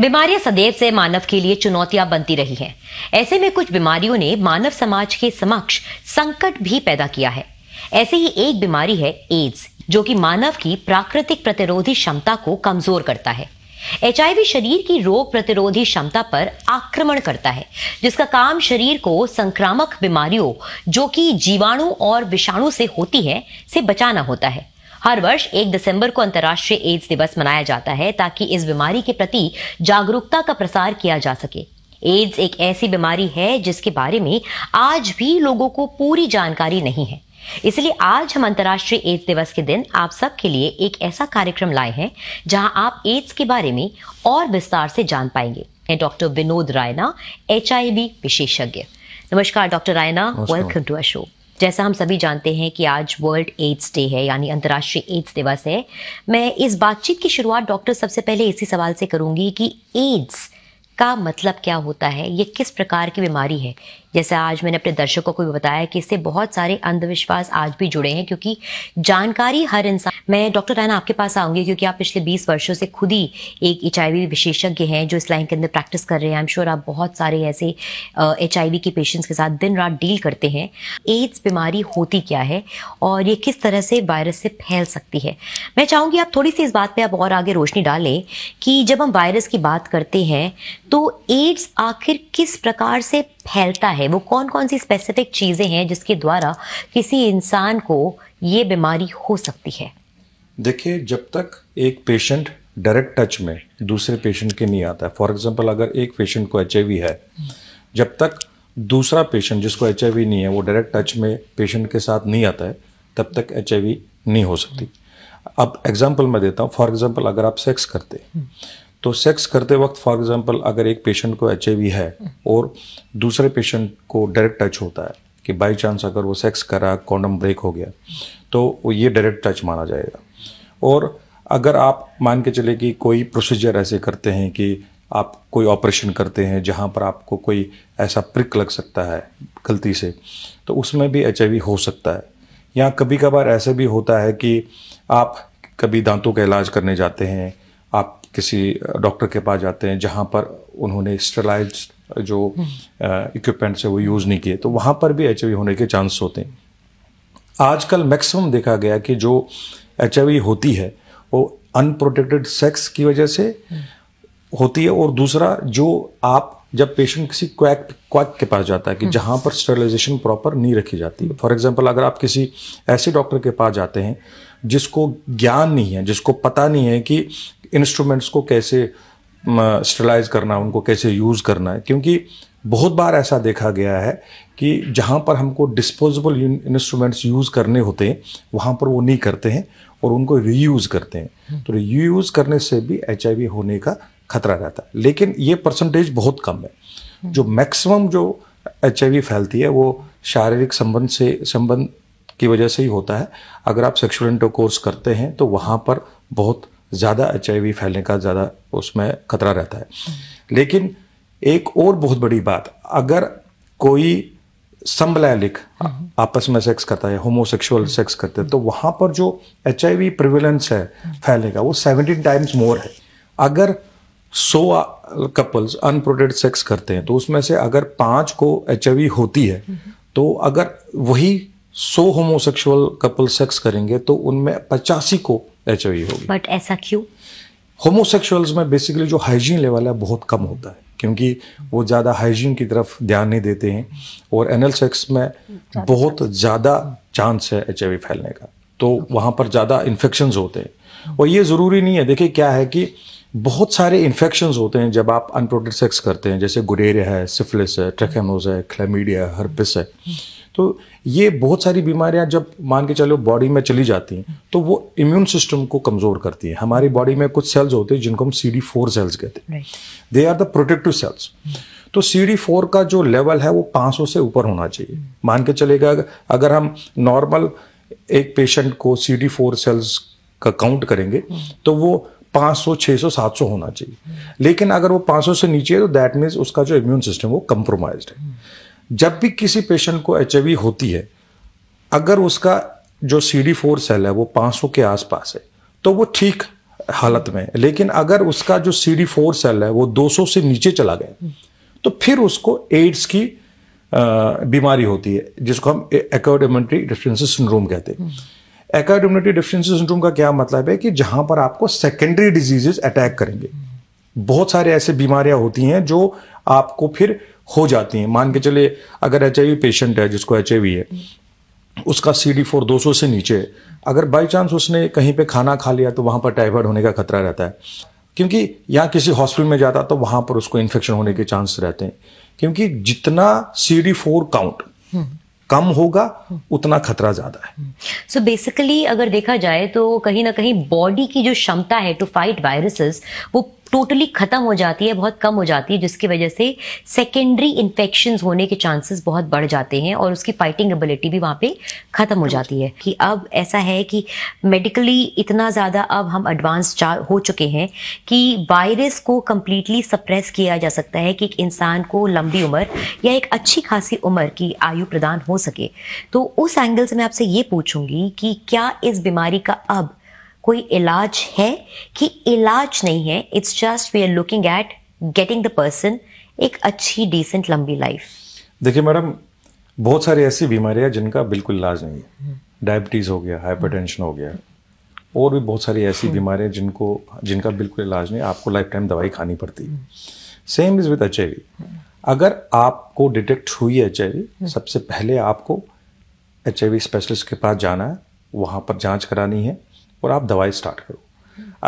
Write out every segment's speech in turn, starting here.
बीमारियां सदैव से मानव के लिए चुनौतियां बनती रही हैं ऐसे में कुछ बीमारियों ने मानव समाज के समक्ष संकट भी पैदा किया है ऐसे ही एक बीमारी है एड्स जो कि मानव की प्राकृतिक प्रतिरोधी क्षमता को कमजोर करता है एच शरीर की रोग प्रतिरोधी क्षमता पर आक्रमण करता है जिसका काम शरीर को संक्रामक बीमारियों जो कि जीवाणु और विषाणु से होती है से बचाना होता है हर वर्ष एक दिसंबर को अंतर्राष्ट्रीय एड्स दिवस मनाया जाता है ताकि इस बीमारी के प्रति जागरूकता का प्रसार किया जा सके एड्स एक ऐसी बीमारी है जिसके बारे में आज भी लोगों को पूरी जानकारी नहीं है इसलिए आज हम अंतर्राष्ट्रीय एड्स दिवस के दिन आप सबके लिए एक ऐसा कार्यक्रम लाए हैं जहां आप एड्स के बारे में और विस्तार से जान पाएंगे डॉक्टर विनोद रायना एच विशेषज्ञ नमस्कार doctor Raina welcome to Ashok जैसा हम सभी जानते हैं कि आज वर्ल्ड एड्स डे है यानी अंतर्राष्ट्रीय एड्स दिवस है मैं इस बातचीत की शुरुआत डॉक्टर सबसे पहले इसी सवाल से करूंगी कि एड्स का मतलब क्या होता है ये किस प्रकार की बीमारी है जैसे आज मैंने अपने दर्शकों को भी बताया कि इससे बहुत सारे अंधविश्वास आज भी जुड़े हैं क्योंकि जानकारी हर इंसान मैं डॉक्टर रैना आपके पास आऊंगी क्योंकि आप पिछले 20 वर्षों से खुद ही एक एच विशेषज्ञ हैं जो इस लाइन के अंदर प्रैक्टिस कर रहे हैं आई एम श्योर आप बहुत सारे ऐसे एच वी के पेशेंट्स के साथ दिन रात डील करते हैं एड्स बीमारी होती क्या है और ये किस तरह से वायरस से फैल सकती है मैं चाहूँगी आप थोड़ी सी इस बात पर आप और आगे रोशनी डालें कि जब हम वायरस की बात करते हैं तो एड्स आखिर किस प्रकार से फैलता है वो कौन कौन सी स्पेसिफिक चीज़ें हैं जिसके द्वारा किसी इंसान को ये बीमारी हो सकती है देखिए जब तक एक पेशेंट डायरेक्ट टच में दूसरे पेशेंट के नहीं आता है फॉर एग्जाम्पल अगर एक पेशेंट को एच है जब तक दूसरा पेशेंट जिसको एच नहीं है वो डायरेक्ट टच में पेशेंट के साथ नहीं आता है तब तक एच नहीं हो सकती अब एग्जाम्पल मैं देता हूँ फॉर एग्जाम्पल अगर आप सेक्स करते तो सेक्स करते वक्त फॉर एग्जांपल अगर एक पेशेंट को एच है और दूसरे पेशेंट को डायरेक्ट टच होता है कि बाई चांस अगर वो सेक्स करा कॉन्डम ब्रेक हो गया तो ये डायरेक्ट टच माना जाएगा और अगर आप मान के चले कि कोई प्रोसीजर ऐसे करते हैं कि आप कोई ऑपरेशन करते हैं जहाँ पर आपको कोई ऐसा प्रिक लग सकता है गलती से तो उसमें भी एच हो सकता है या कभी कभार ऐसे भी होता है कि आप कभी दांतों का इलाज करने जाते हैं आप किसी डॉक्टर के पास जाते हैं जहाँ पर उन्होंने स्टेलाइज जो इक्विपमेंट्स हम्म। है वो यूज़ नहीं किए तो वहाँ पर भी एच होने के चांस होते हैं आजकल मैक्सिमम देखा गया कि जो एच होती है वो अनप्रोटेक्टेड सेक्स की वजह से हम्म। होती है और दूसरा जो आप जब पेशेंट किसी क्वैक क्वैक के पास जाता है कि हम्म। जहाँ पर स्टरलाइजेशन प्रॉपर नहीं रखी जाती है फॉर एग्जाम्पल अगर आप किसी ऐसे डॉक्टर के पास जाते हैं जिसको ज्ञान नहीं है जिसको पता नहीं है कि इंस्ट्रूमेंट्स को कैसे स्टलाइज करना है उनको कैसे यूज़ करना है क्योंकि बहुत बार ऐसा देखा गया है कि जहाँ पर हमको डिस्पोजेबल इंस्ट्रूमेंट्स यूज़ करने होते हैं वहाँ पर वो नहीं करते हैं और उनको रीयूज़ करते हैं हम्म। तो रीयूज़ करने से भी एच होने का खतरा रहता है लेकिन ये परसेंटेज बहुत कम है हम्म। जो मैक्सिमम जो एच फैलती है वो शारीरिक संबंध से संबंध की वजह से ही होता है अगर आप सेक्सुअल इंटरकोर्स करते हैं तो वहाँ पर बहुत ज़्यादा एच फैलने का ज़्यादा उसमें खतरा रहता है लेकिन एक और बहुत बड़ी बात अगर कोई समलैलिक आपस में सेक्स करता है होमोसेक्सुअल सेक्स करते हैं तो वहाँ पर जो एच आई वी प्रिवेलेंस है फैलने का वो सेवनटीन टाइम्स मोर है अगर सो कपल्स अनप्रोटेक्टेड सेक्स करते हैं तो उसमें से अगर पाँच को एच आई वी होती है तो अगर वही सो होमोसेक्सुअल कपल सेक्स करेंगे तो उनमें पचासी को एच होगी बट ऐसा क्यों होमोसेक्सुअल्स में बेसिकली जो हाइजीन लेवल है बहुत कम होता है क्योंकि वो ज़्यादा हाइजीन की तरफ ध्यान नहीं देते हैं और एनल सेक्स में बहुत ज़्यादा चांस है एच फैलने का तो वहाँ पर ज़्यादा इन्फेक्शन होते हैं और ये ज़रूरी नहीं है देखिए क्या है कि बहुत सारे इन्फेक्शन होते हैं जब आप अनप्रोटेक्ट सेक्स करते हैं जैसे गुरेरिया है सिफिलिस है ट्रेकेमोज है क्लेमीडिया है हर्पिस है तो ये बहुत सारी बीमारियां जब मान के चलो बॉडी में चली जाती हैं तो वो इम्यून सिस्टम को कमज़ोर करती है हमारी बॉडी में कुछ सेल्स होते हैं जिनको हम सी डी फोर सेल्स कहते हैं they are the protective cells तो सी डी फोर का जो लेवल है वो सौ से ऊपर होना चाहिए मान के चलेगा अगर हम नॉर्मल एक पेशेंट को सी डी फोर सेल्स का काउंट करेंगे hmm. तो वो 500, 600, 700 होना चाहिए लेकिन अगर वो 500 से नीचे है तो दैट मीन्स उसका जो इम्यून सिस्टम वो कंप्रोमाइज है hmm. जब भी किसी पेशेंट को एच होती है अगर उसका जो सी डी फोर सेल है वो 500 के आसपास है तो वो ठीक हालत में है लेकिन अगर उसका जो सी डी फोर सेल है वो 200 से नीचे चला गया तो फिर उसको एड्स की बीमारी होती है जिसको हम एकेडमेंट्री डिफरेंसी सिंड्रोम कहते हैं एकेडमेंट्री डिफरेंसी सिंड्रोम का क्या मतलब है कि जहां पर आपको सेकेंडरी डिजीजेस अटैक करेंगे बहुत सारे ऐसे बीमारियां होती हैं जो आपको फिर हो जाती हैं मान के चले अगर एच पेशेंट है जिसको एच है उसका सी डी फोर दो सौ से नीचे अगर बाई चांस उसने कहीं पे खाना खा लिया तो वहाँ पर टाइफाइड होने का खतरा रहता है क्योंकि यहाँ किसी हॉस्पिटल में जाता तो वहाँ पर उसको इन्फेक्शन होने के चांस रहते हैं क्योंकि जितना सी डी फोर काउंट कम होगा उतना खतरा ज्यादा है सो so बेसिकली अगर देखा जाए तो कहीं ना कहीं बॉडी की जो क्षमता है टू फाइट वायरसेस वो टोटली ख़त्म हो जाती है बहुत कम हो जाती है जिसकी वजह से सेकेंडरी इन्फेक्शन होने के चांसेस बहुत बढ़ जाते हैं और उसकी फाइटिंग एबिलिटी भी वहाँ पे ख़त्म हो जाती है कि अब ऐसा है कि मेडिकली इतना ज़्यादा अब हम एडवांस हो चुके हैं कि वायरस को कम्प्लीटली सप्रेस किया जा सकता है कि एक इंसान को लंबी उम्र या एक अच्छी खासी उम्र की आयु प्रदान हो सके तो उस एंगल से मैं आपसे ये पूछूंगी कि क्या इस बीमारी का अब कोई इलाज है कि इलाज नहीं है it's just we are looking at getting the person एक अच्छी डिसेंट लंबी लाइफ देखिए मैडम बहुत सारी ऐसी बीमारियां जिनका बिल्कुल इलाज नहीं है डायबिटीज़ हो गया हाइपरटेंशन हो गया और भी बहुत सारी ऐसी बीमारियां जिनको जिनका बिल्कुल इलाज नहीं आपको लाइफ टाइम दवाई खानी पड़ती है सेम इज़ विद एच अगर आपको डिटेक्ट हुई है एच सबसे पहले आपको एच स्पेशलिस्ट के पास जाना है वहाँ पर जांच करानी है और आप दवाई स्टार्ट करो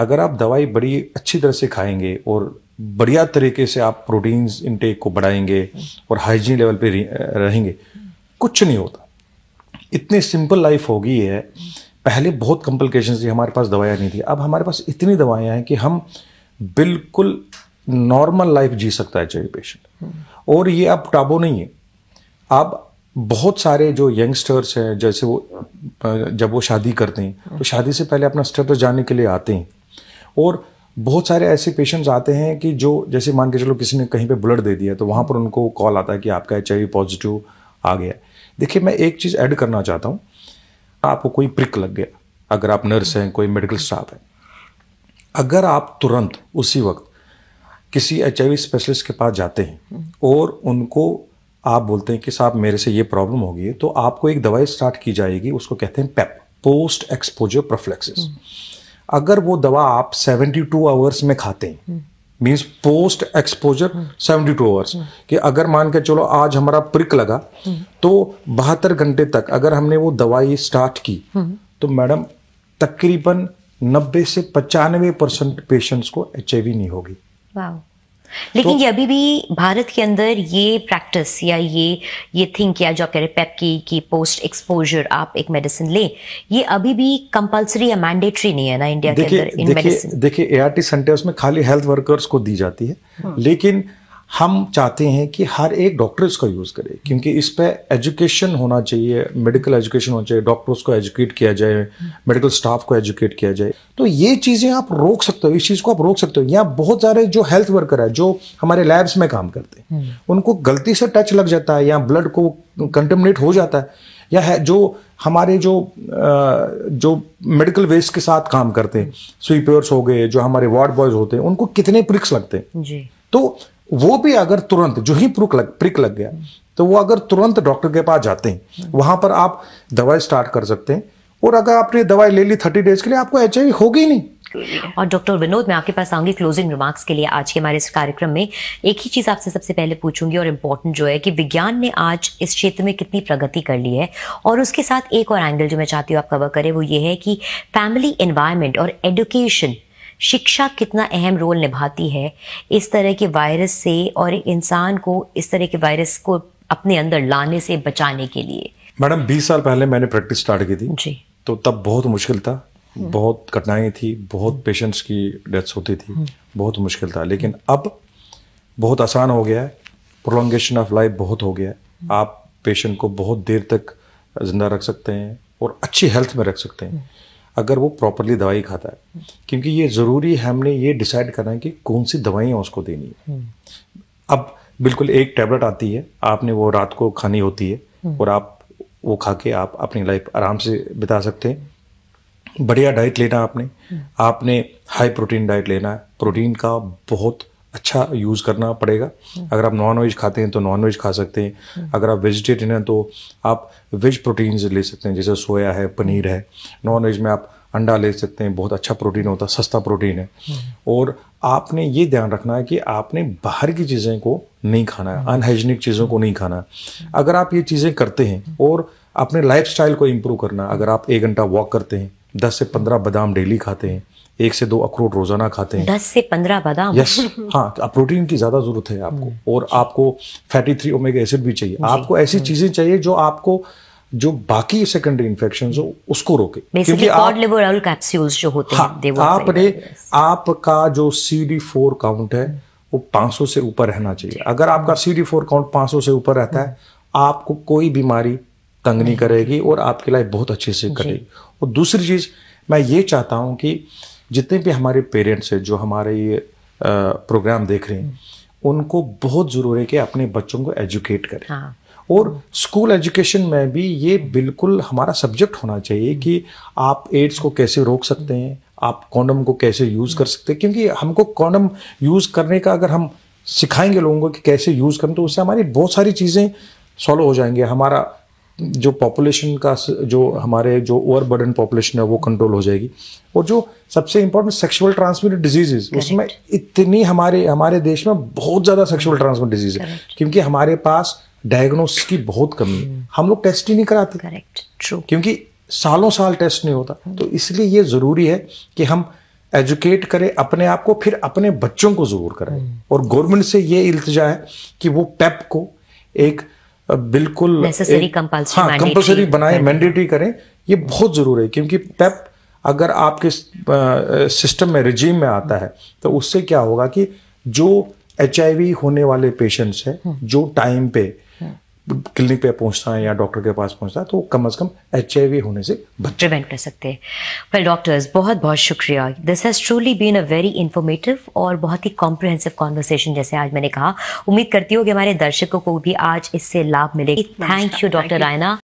अगर आप दवाई बड़ी अच्छी तरह से खाएंगे और बढ़िया तरीके से आप प्रोटीन्स इनटेक को बढ़ाएंगे और हाइजीन लेवल पे रहेंगे कुछ नहीं होता इतनी सिंपल लाइफ होगी है पहले बहुत कॉम्प्लिकेशन थी हमारे पास दवाइयाँ नहीं थी अब हमारे पास इतनी दवाइयाँ हैं कि हम बिल्कुल नॉर्मल लाइफ जी सकता है चाहिए पेशेंट और ये अब टाबो नहीं है आप बहुत सारे जो यंगस्टर्स हैं जैसे वो जब वो शादी करते हैं तो शादी से पहले अपना स्टेटस तो जानने के लिए आते हैं और बहुत सारे ऐसे पेशेंट्स आते हैं कि जो जैसे मान के चलो किसी ने कहीं पे ब्लड दे दिया तो वहाँ पर उनको कॉल आता है कि आपका एच पॉजिटिव आ गया देखिए मैं एक चीज़ ऐड करना चाहता हूँ आपको कोई प्रिक लग गया अगर आप नर्स हैं कोई मेडिकल स्टाफ है अगर आप तुरंत उसी वक्त किसी एच स्पेशलिस्ट के पास जाते हैं और उनको आप बोलते हैं कि साहब मेरे से ये प्रॉब्लम होगी तो आपको एक दवाई स्टार्ट की जाएगी उसको कहते हैं PEP post exposure prophylaxis hmm. अगर वो दवा आप 72 आवर्स में खाते हैं hmm. Means post exposure 72 hmm. Hours कि अगर मान के चलो आज हमारा प्रिक लगा तो बहत्तर घंटे तक अगर हमने वो दवाई स्टार्ट की तो मैडम तकरीबन 90 से पचानवे परसेंट पेशेंट्स को एच नहीं होगी लेकिन तो, ये अभी भी भारत के अंदर ये प्रैक्टिस या ये ये थिंक या जो कह रहे पेप की की पोस्ट एक्सपोजर आप एक मेडिसिन ले ये अभी भी कंपलसरी या मैंडेटरी नहीं है ना इंडिया के अंदर इन मेडिसिन देखिए ए आर टी सेंटर्स में खाली हेल्थ वर्कर्स को दी जाती है हाँ। लेकिन हम चाहते हैं कि हर एक डॉक्टर इसका यूज़ करे क्योंकि इस पर एजुकेशन होना चाहिए मेडिकल एजुकेशन होना चाहिए डॉक्टर्स को एजुकेट किया जाए मेडिकल स्टाफ को एजुकेट किया जाए तो ये चीज़ें आप रोक सकते हो इस चीज़ को आप रोक सकते हो यहाँ बहुत सारे जो हेल्थ वर्कर है जो हमारे लैब्स में काम करते हैं हम्म। उनको गलती से टच लग जाता है या ब्लड को कंटेमिनेट हो जाता है या है जो हमारे जो जो मेडिकल वेस्ट के साथ काम करते हैं स्वीपर्स हो गए जो हमारे वार्ड बॉयज होते हैं उनको कितने प्रिक्स लगते हैं तो वो भी अगर तुरंत जो ही प्रुक लग प्रिक लग गया तो वो अगर तुरंत डॉक्टर के पास जाते हैं वहां पर आप दवाई स्टार्ट कर सकते हैं और अगर आपने दवाई ले ली थर्टी डेज के लिए आपको एच होगी नहीं और डॉक्टर विनोद मैं आपके पास आऊंगी क्लोजिंग रिमार्क्स के लिए आज के हमारे इस कार्यक्रम में एक ही चीज़ आपसे सबसे पहले पूछूंगी और इम्पोर्टेंट जो है कि विज्ञान ने आज इस क्षेत्र में कितनी प्रगति कर ली है और उसके साथ एक और एंगल जो मैं चाहती हूँ आप कवर करें वो ये है कि फैमिली एनवायरमेंट और एडुकेशन शिक्षा कितना अहम रोल निभाती है इस तरह के वायरस से और एक इंसान को इस तरह के वायरस को अपने अंदर लाने से बचाने के लिए मैडम 20 साल पहले मैंने प्रैक्टिस स्टार्ट की थी जी तो तब बहुत मुश्किल था हम्म। बहुत कठिनाई थी बहुत हम्म। पेशेंट्स की डेथ्स होती थी हम्म। बहुत मुश्किल था लेकिन अब बहुत आसान हो गया है प्रोलोंगेशन ऑफ लाइफ बहुत हो गया है आप पेशेंट को बहुत देर तक ज़िंदा रख सकते हैं और अच्छी हेल्थ में रख सकते हैं अगर वो प्रॉपरली दवाई खाता है क्योंकि ये ज़रूरी है हमने ये डिसाइड करना है कि कौन सी दवाइयाँ उसको देनी है हम्म। अब बिल्कुल एक टैबलेट आती है आपने वो रात को खानी होती है हम्म। और आप वो खा के आप अपनी लाइफ आराम से बिता सकते हैं बढ़िया डाइट लेना आपने हम्म। आपने हाई प्रोटीन डाइट लेना है प्रोटीन का बहुत अच्छा यूज़ करना पड़ेगा अगर आप नॉन वेज खाते हैं तो नॉन वेज खा सकते हैं अगर आप वेजिटेरियन हैं तो आप वेज प्रोटीन्स ले सकते हैं जैसे सोया है पनीर है नॉन वेज में आप अंडा ले सकते हैं बहुत अच्छा प्रोटीन होता है सस्ता प्रोटीन है और आपने ये ध्यान रखना है कि आपने बाहर की चीज़ें को नहीं खाना है अनहाइजीनिक चीज़ों को नहीं खाना है अगर आप ये चीज़ें करते हैं और अपने लाइफ को इम्प्रूव करना अगर आप एक घंटा वॉक करते हैं दस से पंद्रह बादाम डेली खाते हैं एक से दो अखरोट रोजाना खाते हैं दस से पंद्रह बादाम यस हाँ प्रोटीन की ज्यादा जरूरत है आपको हम्म। और आपको फैटी थ्री ओमेगा एसिड भी चाहिए आपको ऐसी हम्म। चीजें चाहिए जो आपको जो बाकी सेकेंडरी इन्फेक्शन हो उसको रोके क्योंकि आप, जो होते हाँ, हैं आपने आपका जो सी डी फोर काउंट है वो 500 से ऊपर रहना चाहिए अगर आपका सी डी फोर काउंट 500 से ऊपर रहता है हम्म। आपको कोई बीमारी तंग नहीं करेगी और आपकी लाइफ बहुत अच्छे से करेगी और दूसरी चीज मैं ये चाहता हूं कि जितने भी हमारे पेरेंट्स हैं जो हमारे ये प्रोग्राम देख रहे हैं हम्म। उनको बहुत ज़रूरी है कि अपने बच्चों को एजुकेट करें हाँ। और स्कूल एजुकेशन में भी ये बिल्कुल हमारा सब्जेक्ट होना चाहिए हम्म। कि आप एड्स को कैसे रोक सकते हैं हम्म। आप कॉन्डम को कैसे यूज़ कर सकते हैं क्योंकि हमको कॉन्डम यूज़ करने का अगर हम सिखाएंगे लोगों को कि कैसे यूज़ करें तो उससे हमारी बहुत सारी चीज़ें सॉल्व हो जाएंगे हमारा जो पॉपुलेशन का जो हमारे जो ओवर बर्डन पॉपुलेशन है वो कंट्रोल हो जाएगी और जो सबसे इंपॉर्टेंट सेक्सुअल ट्रांसमिटेड डिजीजेज उसमें इतनी हमारे हमारे देश में बहुत ज़्यादा सेक्सुअल ट्रांसमिटेड डिजीज है क्योंकि हमारे पास डायग्नोसिस की बहुत कमी है hmm. हम लोग टेस्ट ही नहीं कराते करेक्ट ट्रू क्योंकि सालों साल टेस्ट नहीं होता hmm. तो इसलिए ये ज़रूरी है कि हम एजुकेट करें अपने आप को फिर अपने बच्चों को ज़रूर करें hmm. और गवर्नमेंट से ये इल्तजा है कि वो पेप को एक बिल्कुल कंपल्सरी बनाए मैंडेटरी करें ये बहुत ज़रूरी है क्योंकि पेप अगर आपके सिस्टम में रिजीम में आता है तो उससे क्या होगा कि जो एच होने वाले पेशेंट्स हैं हम्म। जो टाइम पे क्लिनिक पे है या डॉक्टर के पास पहुंचता है तो कम अज़ कम एच होने से प्रिवेंट कर सकते हैं वेल डॉक्टर्स बहुत बहुत शुक्रिया this has truly been a very informative और बहुत ही कॉम्प्रिहेंसिव कॉन्वर्सेशन जैसे आज मैंने कहा उम्मीद करती हूँ कि हमारे दर्शकों को भी आज इससे लाभ मिलेगी थैंक यू डॉक्टर रायना